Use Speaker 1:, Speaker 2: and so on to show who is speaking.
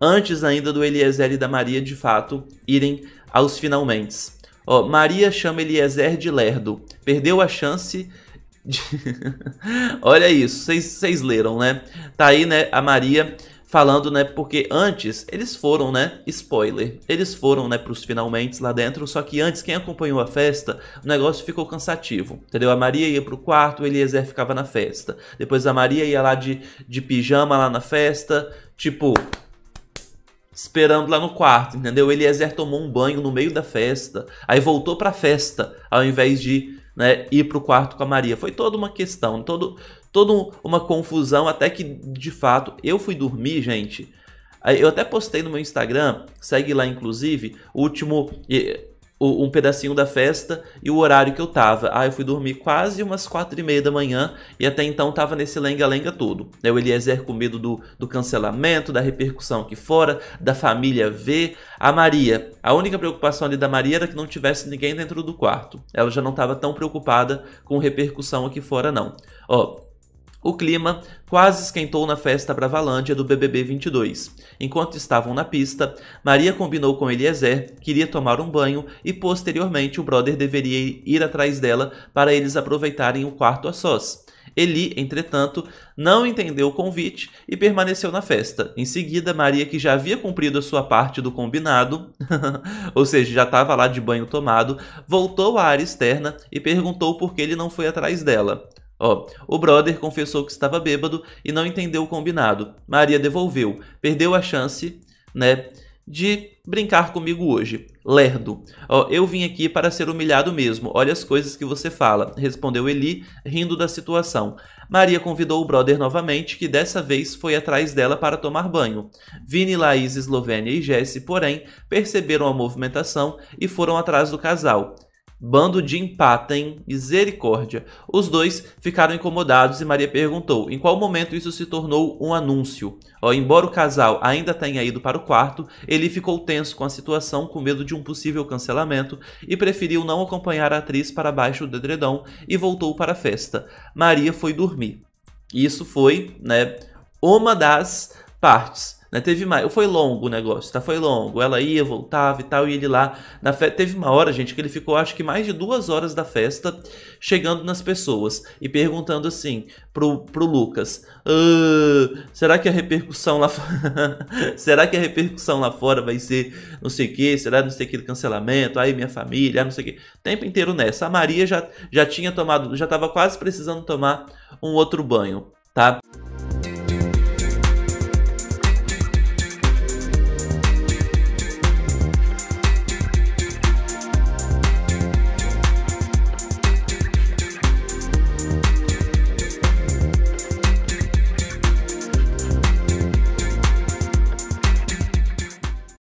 Speaker 1: antes ainda do Eliezer e da Maria de fato irem aos finalmente. Ó, Maria chama Eliezer de lerdo, perdeu a chance de... Olha isso, vocês leram, né? Tá aí, né, a Maria falando, né, porque antes eles foram, né, spoiler, eles foram, né, pros finalmente lá dentro, só que antes, quem acompanhou a festa, o negócio ficou cansativo, entendeu? A Maria ia pro quarto, o Eliezer ficava na festa, depois a Maria ia lá de, de pijama lá na festa, tipo, esperando lá no quarto, entendeu? Eliezer tomou um banho no meio da festa, aí voltou para a festa, ao invés de né, ir para o quarto com a Maria. Foi toda uma questão, todo, toda uma confusão, até que de fato eu fui dormir, gente. Eu até postei no meu Instagram, segue lá inclusive, o último o, um pedacinho da festa e o horário que eu tava. Ah, eu fui dormir quase umas quatro e meia da manhã e até então tava nesse lenga-lenga todo. Né? O Eliezer com medo do, do cancelamento, da repercussão aqui fora, da família ver. A Maria, a única preocupação ali da Maria era que não tivesse ninguém dentro do quarto. Ela já não tava tão preocupada com repercussão aqui fora, não. Ó, o clima quase esquentou na festa bravalândia do BBB 22. Enquanto estavam na pista, Maria combinou com Eliezer que iria tomar um banho e posteriormente o brother deveria ir atrás dela para eles aproveitarem o quarto a sós. Eli, entretanto, não entendeu o convite e permaneceu na festa. Em seguida, Maria, que já havia cumprido a sua parte do combinado, ou seja, já estava lá de banho tomado, voltou à área externa e perguntou por que ele não foi atrás dela. Ó, o brother confessou que estava bêbado e não entendeu o combinado. Maria devolveu. Perdeu a chance, né, de brincar comigo hoje. Lerdo. Ó, eu vim aqui para ser humilhado mesmo. Olha as coisas que você fala, respondeu Eli, rindo da situação. Maria convidou o brother novamente, que dessa vez foi atrás dela para tomar banho. Vini, Laís, Eslovênia e Jesse, porém, perceberam a movimentação e foram atrás do casal. Bando de empata, hein? Misericórdia. Os dois ficaram incomodados e Maria perguntou em qual momento isso se tornou um anúncio. embora o casal ainda tenha ido para o quarto, ele ficou tenso com a situação, com medo de um possível cancelamento, e preferiu não acompanhar a atriz para baixo do edredom e voltou para a festa. Maria foi dormir. Isso foi, né, uma das partes. Né? Teve mais. Foi longo o negócio, tá? Foi longo. Ela ia, voltava e tal, e ele lá na festa. Teve uma hora, gente, que ele ficou acho que mais de duas horas da festa chegando nas pessoas e perguntando assim pro, pro Lucas: ah, será que a repercussão lá será que a repercussão lá fora vai ser não sei o que? Será não sei o que do cancelamento? Aí minha família, não sei o que. Tempo inteiro nessa. A Maria já, já tinha tomado, já tava quase precisando tomar um outro banho, tá?